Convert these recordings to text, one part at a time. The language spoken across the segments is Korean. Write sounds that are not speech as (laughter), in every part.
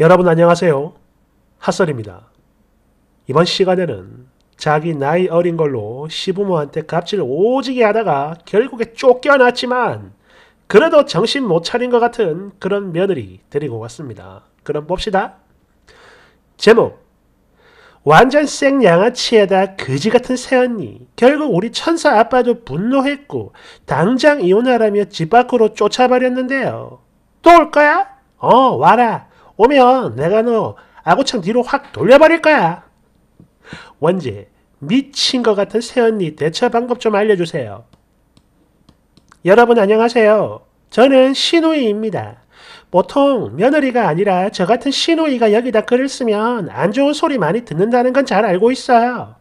여러분 안녕하세요. 핫설입니다. 이번 시간에는 자기 나이 어린 걸로 시부모한테 갑질 오지게 하다가 결국에 쫓겨났지만 그래도 정신 못 차린 것 같은 그런 며느리 데리고 왔습니다. 그럼 봅시다. 제목 완전 생 양아치에다 그지 같은 새언니 결국 우리 천사 아빠도 분노했고 당장 이혼하라며 집 밖으로 쫓아버렸는데요. 또 올 거야? 어 와라. 오면 내가 너 아구창 뒤로 확 돌려버릴 거야. 원재, 미친 것 같은 새언니 대처 방법 좀 알려주세요. 여러분 안녕하세요. 저는 시누이입니다. 보통 며느리가 아니라 저 같은 시누이가 여기다 글을 쓰면 안 좋은 소리 많이 듣는다는 건 잘 알고 있어요.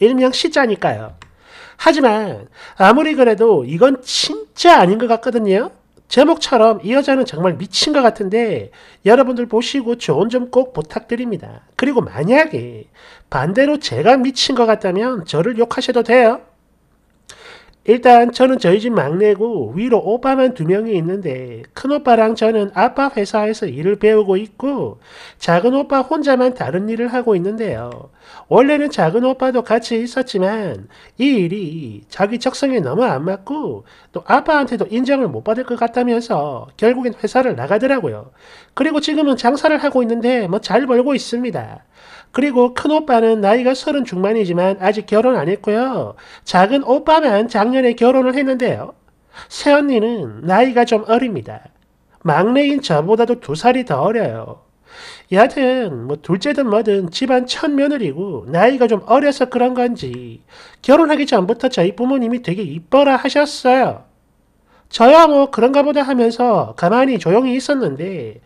일명 시자니까요. 하지만 아무리 그래도 이건 진짜 아닌 것 같거든요. 제목처럼 이 여자는 정말 미친 것 같은데 여러분들 보시고 조언 좀꼭 부탁드립니다. 그리고 만약에 반대로 제가 미친 것 같다면 저를 욕하셔도 돼요. 일단 저는 저희 집 막내고 위로 오빠만 두 명이 있는데 큰오빠랑 저는 아빠 회사에서 일을 배우고 있고 작은오빠 혼자만 다른 일을 하고 있는데요. 원래는 작은 오빠도 같이 있었지만 이 일이 자기 적성에 너무 안 맞고 또 아빠한테도 인정을 못 받을 것 같다면서 결국엔 회사를 나가더라고요. 그리고 지금은 장사를 하고 있는데 뭐 잘 벌고 있습니다. 그리고 큰 오빠는 나이가 서른 중반이지만 아직 결혼 안 했고요. 작은 오빠만 작년에 결혼을 했는데요. 새언니는 나이가 좀 어립니다. 막내인 저보다도 두 살이 더 어려요. 여하튼 뭐 둘째든 뭐든 집안 첫 며느리고 나이가 좀 어려서 그런 건지 결혼하기 전부터 저희 부모님이 되게 이뻐라 하셨어요. 저야 뭐 그런가 보다 하면서 가만히 조용히 있었는데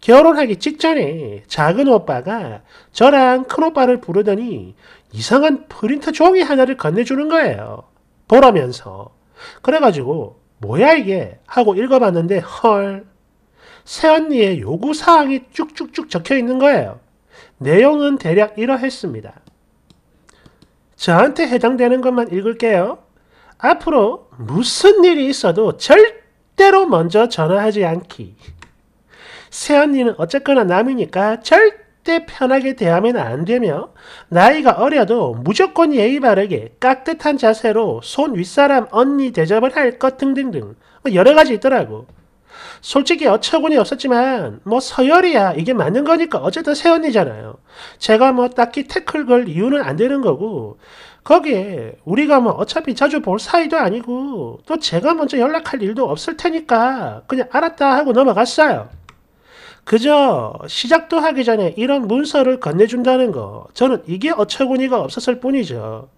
결혼하기 직전에 작은 오빠가 저랑 큰 오빠를 부르더니 이상한 프린터 종이 하나를 건네주는 거예요. 보라면서. 그래가지고 뭐야 이게 하고 읽어봤는데 헐 새언니의 요구사항이 쭉쭉쭉 적혀 있는 거예요. 내용은 대략 이러했습니다. 저한테 해당되는 것만 읽을게요. 앞으로 무슨 일이 있어도 절대로 먼저 전화하지 않기. 새언니는 어쨌거나 남이니까 절대 편하게 대하면 안 되며 나이가 어려도 무조건 예의 바르게 깍듯한 자세로 손 윗사람 언니 대접을 할 것 등등등 여러 가지 있더라고. 솔직히 어처구니 없었지만 뭐 서열이야 이게 맞는 거니까 어쨌든 세언니잖아요. 제가 뭐 딱히 태클 걸 이유는 안 되는 거고 거기에 우리가 뭐 어차피 자주 볼 사이도 아니고 또 제가 먼저 연락할 일도 없을 테니까 그냥 알았다 하고 넘어갔어요. 그저 시작도 하기 전에 이런 문서를 건네준다는 거 저는 이게 어처구니가 없었을 뿐이죠.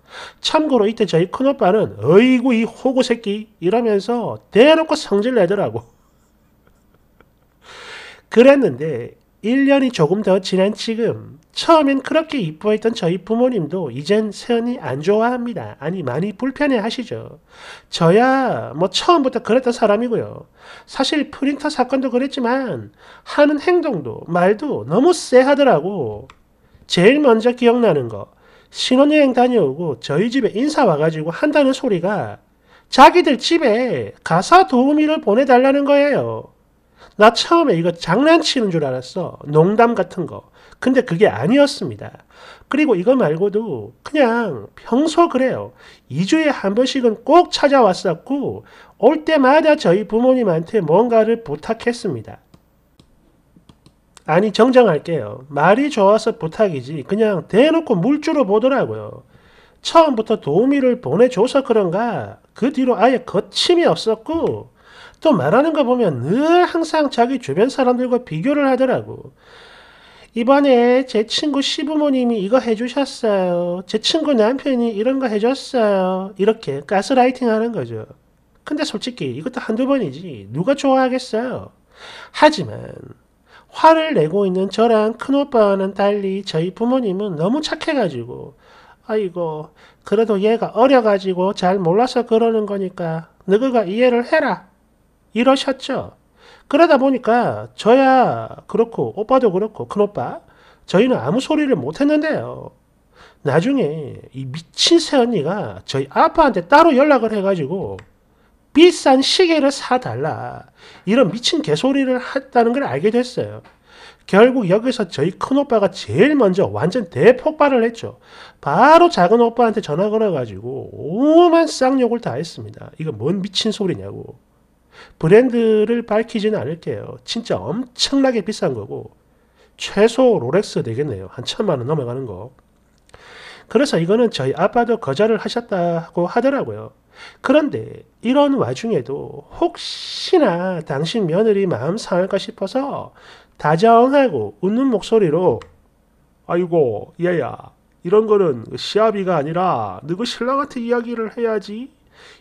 참고로 이때 저희 큰오빠는 어이구 이 호구새끼 이러면서 대놓고 성질 내더라고. 그랬는데 1년이 조금 더 지난 지금 처음엔 그렇게 이뻐했던 저희 부모님도 이젠 세연이 안 좋아합니다. 아니 많이 불편해 하시죠. 저야 뭐 처음부터 그랬던 사람이고요. 사실 프린터 사건도 그랬지만 하는 행동도 말도 너무 쎄하더라고. 제일 먼저 기억나는 거 신혼여행 다녀오고 저희 집에 인사 와가지고 한다는 소리가 자기들 집에 가사 도우미를 보내달라는 거예요. 나 처음에 이거 장난치는 줄 알았어. 농담 같은 거. 근데 그게 아니었습니다. 그리고 이거 말고도 그냥 평소 그래요. 2주에 한 번씩은 꼭 찾아왔었고, 올 때마다 저희 부모님한테 뭔가를 부탁했습니다. 아니, 정정할게요. 말이 좋아서 부탁이지, 그냥 대놓고 물주로 보더라고요. 처음부터 도우미를 보내줘서 그런가, 그 뒤로 아예 거침이 없었고, 또 말하는 거 보면 늘 항상 자기 주변 사람들과 비교를 하더라고. 이번에 제 친구 시부모님이 이거 해주셨어요. 제 친구 남편이 이런 거 해줬어요. 이렇게 가스라이팅 하는 거죠. 근데 솔직히 이것도 한두 번이지 누가 좋아하겠어요. 하지만 화를 내고 있는 저랑 큰오빠와는 달리 저희 부모님은 너무 착해가지고 아이고 그래도 얘가 어려가지고 잘 몰라서 그러는 거니까 너희가 이해를 해라 이러셨죠. 그러다 보니까 저야 그렇고 오빠도 그렇고 큰오빠 저희는 아무 소리를 못했는데요. 나중에 이 미친 새언니가 저희 아빠한테 따로 연락을 해가지고 비싼 시계를 사달라 이런 미친 개소리를 했다는 걸 알게 됐어요. 결국 여기서 저희 큰오빠가 제일 먼저 완전 대폭발을 했죠. 바로 작은 오빠한테 전화 걸어가지고 오만 쌍욕을 다 했습니다. 이거 뭔 미친 소리냐고. 브랜드를 밝히지는 않을게요. 진짜 엄청나게 비싼 거고 최소 로렉스 되겠네요. 한 천만 원 넘어가는 거. 그래서 이거는 저희 아빠도 거절을 하셨다고 하더라고요. 그런데 이런 와중에도 혹시나 당신 며느리 마음 상할까 싶어서 다정하고 웃는 목소리로 아이고 얘야 이런 거는 시아비가 아니라 누구 신랑한테 이야기를 해야지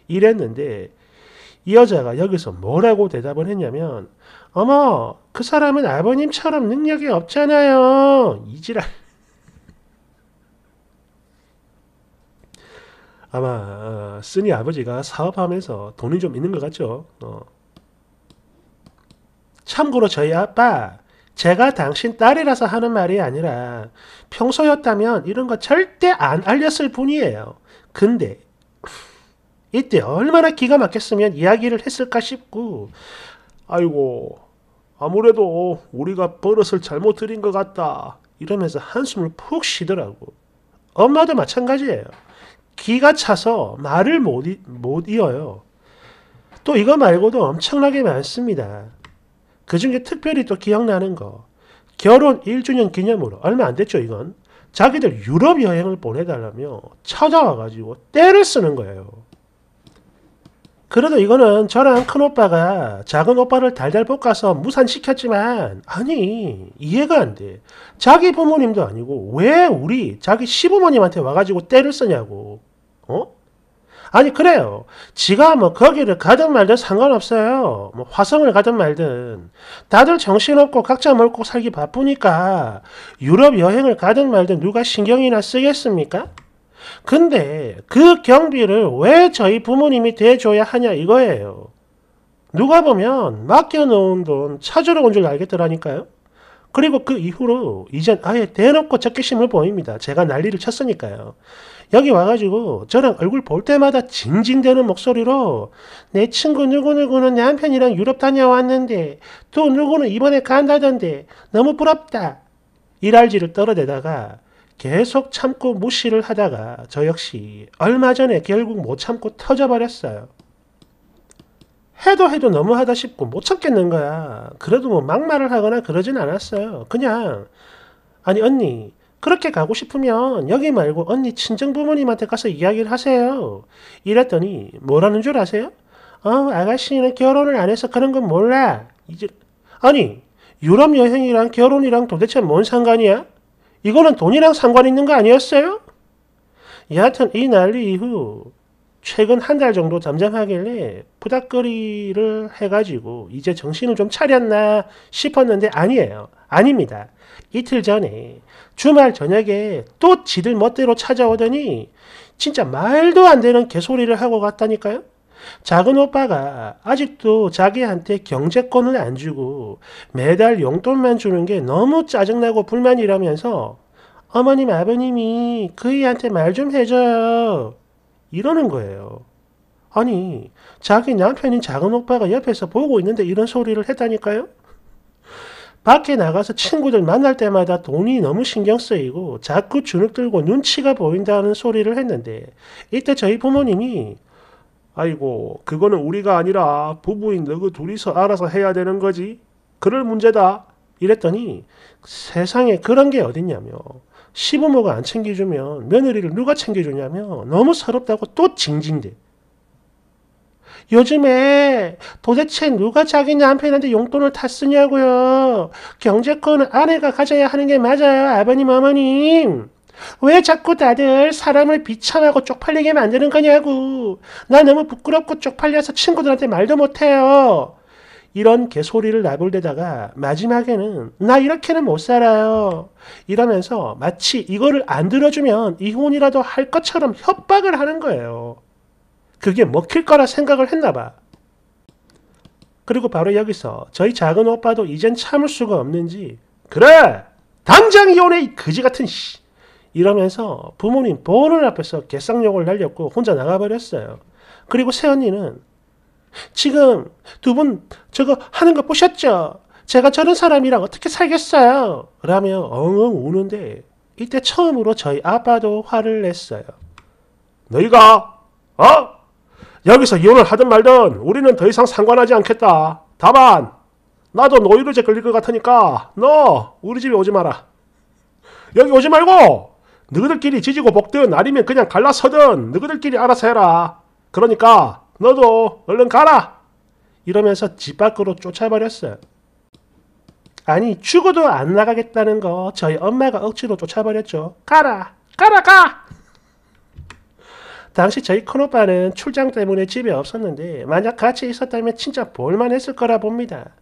이랬는데 이 여자가 여기서 뭐라고 대답을 했냐면 어머 그 사람은 아버님처럼 능력이 없잖아요. 이지랄. (laughs) 아마 어, 쓰니 아버지가 사업하면서 돈이 좀 있는 것 같죠. 어. 참고로 저희 아빠 제가 당신 딸이라서 하는 말이 아니라 평소였다면 이런 거 절대 안 알렸을 뿐이에요. 근데 이때 얼마나 기가 막혔으면 이야기를 했을까 싶고 아이고 아무래도 우리가 버릇을 잘못 들인 것 같다 이러면서 한숨을 푹 쉬더라고 엄마도 마찬가지예요 기가 차서 말을 못, 이, 못 이어요 또 이거 말고도 엄청나게 많습니다 그 중에 특별히 또 기억나는 거 결혼 1주년 기념으로 얼마 안 됐죠 이건 자기들 유럽 여행을 보내달라며 찾아와가지고 때를 쓰는 거예요 그래도 이거는 저랑 큰오빠가 작은 오빠를 달달 볶아서 무산시켰지만 아니 이해가 안 돼. 자기 부모님도 아니고 왜 우리 자기 시부모님한테 와가지고 때를 쓰냐고. 어? 아니 그래요. 지가 뭐 거기를 가든 말든 상관없어요. 뭐 화성을 가든 말든 다들 정신없고 각자 먹고 살기 바쁘니까 유럽 여행을 가든 말든 누가 신경이나 쓰겠습니까? 근데 그 경비를 왜 저희 부모님이 대줘야 하냐 이거예요. 누가 보면 맡겨놓은 돈 찾으러 온 줄 알겠더라니까요. 그리고 그 이후로 이젠 아예 대놓고 적기심을 보입니다. 제가 난리를 쳤으니까요. 여기 와가지고 저랑 얼굴 볼 때마다 징징대는 목소리로 내 친구 누구누구는 남편이랑 유럽 다녀왔는데 또 누구는 이번에 간다던데 너무 부럽다. 이랄지를 떨어대다가 계속 참고 무시를 하다가 저 역시 얼마 전에 결국 못 참고 터져버렸어요. 해도 해도 너무하다 싶고 못 참겠는 거야. 그래도 뭐 막말을 하거나 그러진 않았어요. 그냥 아니 언니 그렇게 가고 싶으면 여기 말고 언니 친정 부모님한테 가서 이야기를 하세요. 이랬더니 뭐라는 줄 아세요? 어 아가씨는 결혼을 안 해서 그런 건 몰라. 이제 아니 유럽 여행이랑 결혼이랑 도대체 뭔 상관이야? 이거는 돈이랑 상관 있는 거 아니었어요? 여하튼 이 난리 이후 최근 한 달 정도 잠잠하길래 부닥거리를 해가지고 이제 정신을 좀 차렸나 싶었는데 아니에요. 아닙니다. 이틀 전에 주말 저녁에 또 지들 멋대로 찾아오더니 진짜 말도 안 되는 개소리를 하고 갔다니까요. 작은 오빠가 아직도 자기한테 경제권을 안 주고 매달 용돈만 주는 게 너무 짜증나고 불만이라면서 어머님, 아버님이 그이한테 말 좀 해줘요. 이러는 거예요. 아니, 자기 남편인 작은 오빠가 옆에서 보고 있는데 이런 소리를 했다니까요? 밖에 나가서 친구들 만날 때마다 돈이 너무 신경 쓰이고 자꾸 주눅 들고 눈치가 보인다는 소리를 했는데 이때 저희 부모님이 아이고 그거는 우리가 아니라 부부인 너그 둘이서 알아서 해야 되는 거지 그럴 문제다 이랬더니 세상에 그런 게 어딨냐며 시부모가 안 챙겨주면 며느리를 누가 챙겨주냐며 너무 서럽다고 또 징징대. 요즘에 도대체 누가 자기 남편한테 용돈을 다 쓰냐고요. 경제권은 아내가 가져야 하는 게 맞아요. 아버님, 어머님. 왜 자꾸 다들 사람을 비참하고 쪽팔리게 만드는 거냐고. 나 너무 부끄럽고 쪽팔려서 친구들한테 말도 못해요. 이런 개소리를 나불대다가 마지막에는 나 이렇게는 못 살아요. 이러면서 마치 이거를 안 들어주면 이혼이라도 할 것처럼 협박을 하는 거예요. 그게 먹힐 거라 생각을 했나 봐. 그리고 바로 여기서 저희 작은 오빠도 이젠 참을 수가 없는지 그래! 당장 이혼해 이 거지 같은 씨! 이러면서 부모님 보는 앞에서 개쌍욕을 날렸고 혼자 나가버렸어요. 그리고 새언니는 지금 두 분 저거 하는 거 보셨죠? 제가 저런 사람이랑 어떻게 살겠어요? 라며 엉엉 우는데 이때 처음으로 저희 아빠도 화를 냈어요. 너희가 어? 여기서 이혼을 하든 말든 우리는 더 이상 상관하지 않겠다. 다만 나도 노이로제 걸릴 것 같으니까 너 우리 집에 오지 마라. 여기 오지 말고 너희들끼리 지지고 볶든 아니면 그냥 갈라서든 너희들끼리 알아서 해라. 그러니까 너도 얼른 가라! 이러면서 집 밖으로 쫓아버렸어요. 아니 죽어도 안 나가겠다는 거 저희 엄마가 억지로 쫓아버렸죠. 가라! 가라 가! 당시 저희 큰오빠는 출장 때문에 집에 없었는데 만약 같이 있었다면 진짜 볼만했을 거라 봅니다.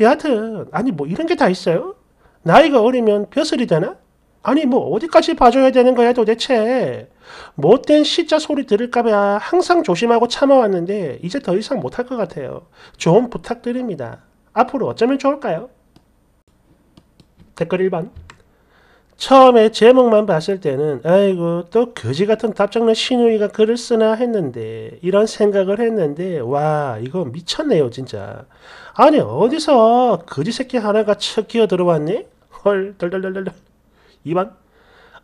여하튼 아니 뭐 이런 게 다 있어요? 나이가 어리면 벼슬이 되나? 아니 뭐 어디까지 봐줘야 되는 거야 도대체 못된 시자 소리 들을까봐 항상 조심하고 참아왔는데 이제 더 이상 못할 것 같아요 좀 부탁드립니다 앞으로 어쩌면 좋을까요? 댓글 1번 처음에 제목만 봤을 때는 아이고 또 거지같은 답장난 신우이가 글을 쓰나 했는데 이런 생각을 했는데 와 이거 미쳤네요 진짜 아니 어디서 거지새끼 하나가 쳐 끼어 들어왔니? 헐 덜덜덜덜 2번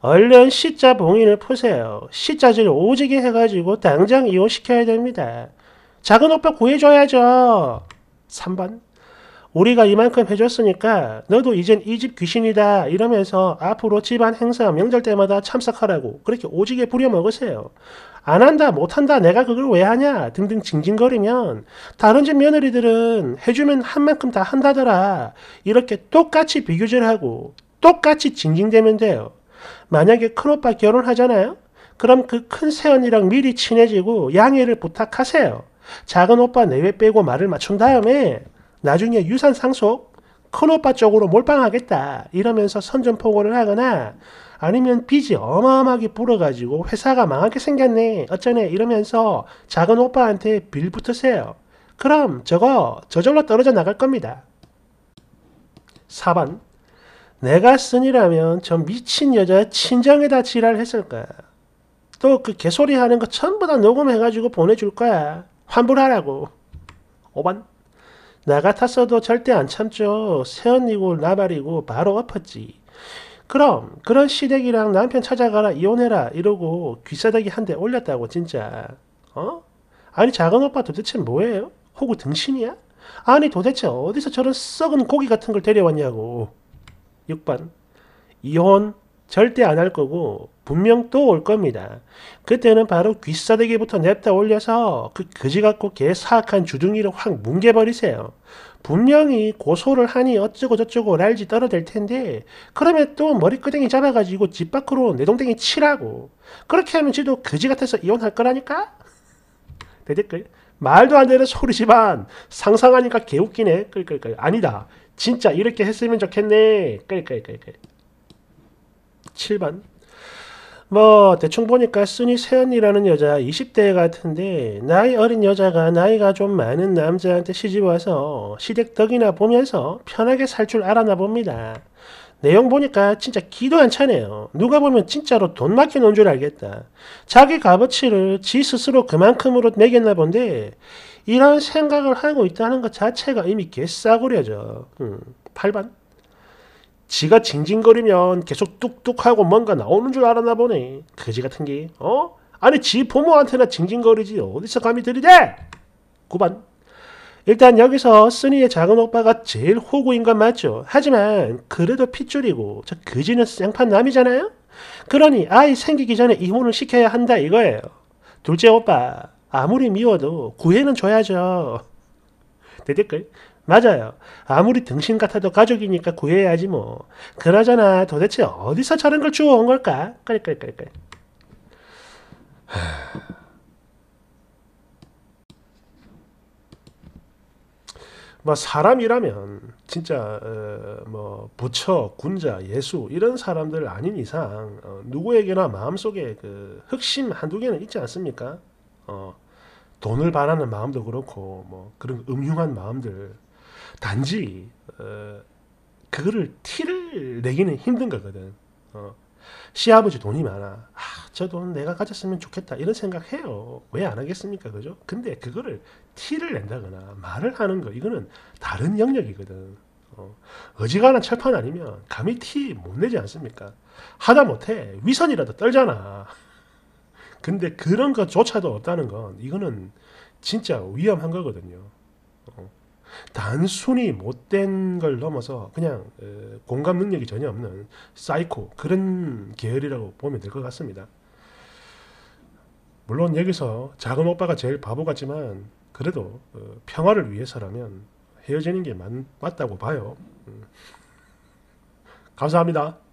얼른 시자 봉인을 푸세요. 시자질 오지게 해가지고 당장 이혼시켜야 됩니다. 작은 오빠 구해줘야죠. 3번 우리가 이만큼 해줬으니까 너도 이젠 이 집 귀신이다 이러면서 앞으로 집안 행사 명절 때마다 참석하라고 그렇게 오지게 부려먹으세요. 안 한다 못한다 내가 그걸 왜 하냐 등등 징징거리면 다른 집 며느리들은 해주면 한 만큼 다 한다더라 이렇게 똑같이 비교질하고 똑같이 징징대면 돼요. 만약에 큰오빠 결혼하잖아요? 그럼 그 큰 새언니랑 미리 친해지고 양해를 부탁하세요. 작은 오빠 내외 빼고 말을 맞춘 다음에 나중에 유산 상속 큰오빠 쪽으로 몰빵하겠다 이러면서 선전포고를 하거나 아니면 빚이 어마어마하게 불어가지고 회사가 망하게 생겼네 어쩌네 이러면서 작은 오빠한테 빌 붙으세요. 그럼 저거 저절로 떨어져 나갈 겁니다. 4번 내가 쓴이라면 저 미친 여자의 친정에다 지랄했을 거야. 또 그 개소리 하는 거 전부 다 녹음해가지고 보내줄 거야. 환불하라고. 5번. 나 같았어도 절대 안 참죠. 새언니고 나발이고 바로 엎었지. 그럼 그런 시댁이랑 남편 찾아가라 이혼해라 이러고 귀싸대기 한 대 올렸다고 진짜. 어? 아니 작은 오빠 도대체 뭐예요? 호구 등신이야? 아니 도대체 어디서 저런 썩은 고기 같은 걸 데려왔냐고. 6번 이혼 절대 안 할 거고 분명 또 올 겁니다. 그때는 바로 귀싸대기부터 냅다 올려서 그 거지 같고 개 사악한 주둥이를 확 뭉개버리세요. 분명히 고소를 하니 어쩌고 저쩌고 랄지 떨어질 텐데 그러면 또 머리끄댕이 잡아가지고 집 밖으로 내동댕이 치라고 그렇게 하면 지도 거지 같아서 이혼할 거라니까? 대댓글 말도 안 되는 소리지만 상상하니까 개웃기네. 끌끌끌 아니다. 진짜 이렇게 했으면 좋겠네 그니까그니까 7번 뭐 대충 보니까 순이 세연이라는 여자 20대 같은데 나이 어린 여자가 나이가 좀 많은 남자한테 시집와서 시댁 덕이나 보면서 편하게 살 줄 알아나 봅니다. 내용 보니까 진짜 기도 안 차네요. 누가 보면 진짜로 돈 맡겨놓은 줄 알겠다. 자기 값어치를 지 스스로 그만큼으로 매겼나 본데 이런 생각을 하고 있다는 것 자체가 이미 개싸구려죠. 음, 8반. 지가 징징거리면 계속 뚝뚝하고 뭔가 나오는 줄 알았나 보네. 그지 같은 게. 어? 아니 지 부모한테나 징징거리지 어디서 감히 들이대? 9반. 일단 여기서 쓰니의 작은 오빠가 제일 호구인 건 맞죠. 하지만 그래도 핏줄이고 저 그지는 쌍판 남이잖아요. 그러니 아이 생기기 전에 이혼을 시켜야 한다 이거예요. 둘째 오빠 아무리 미워도 구애는 줘야죠. 대댓글 맞아요. 아무리 등신 같아도 가족이니까 구해야지 뭐. 그나저나 도대체 어디서 저런 걸 주워온 걸까? 끌끌끌끌. 뭐 사람이라면 진짜 어, 뭐 부처, 군자, 예수 이런 사람들 아닌 이상 어, 누구에게나 마음속에 그 흑심 한두 개는 있지 않습니까? 어, 돈을 바라는 마음도 그렇고 뭐 그런 음흉한 마음들 단지 어, 그거를 티를 내기는 힘든 거거든. 어, 시아버지 돈이 많아. 아, 저 돈 내가 가졌으면 좋겠다. 이런 생각해요. 왜 안 하겠습니까? 그죠? 근데 그거를 티를 낸다거나 말을 하는 거, 이거는 다른 영역이거든. 어, 어지간한 철판 아니면 감히 티 못 내지 않습니까? 하다 못해 위선이라도 떨잖아. 근데 그런 것조차도 없다는 건 이거는 진짜 위험한 거거든요. 어. 단순히 못된 걸 넘어서 그냥 공감 능력이 전혀 없는 사이코 그런 계열이라고 보면 될 것 같습니다. 물론 여기서 작은 오빠가 제일 바보 같지만 그래도 어, 평화를 위해서라면 헤어지는 게 맞, 다고 봐요. 음. 감사합니다.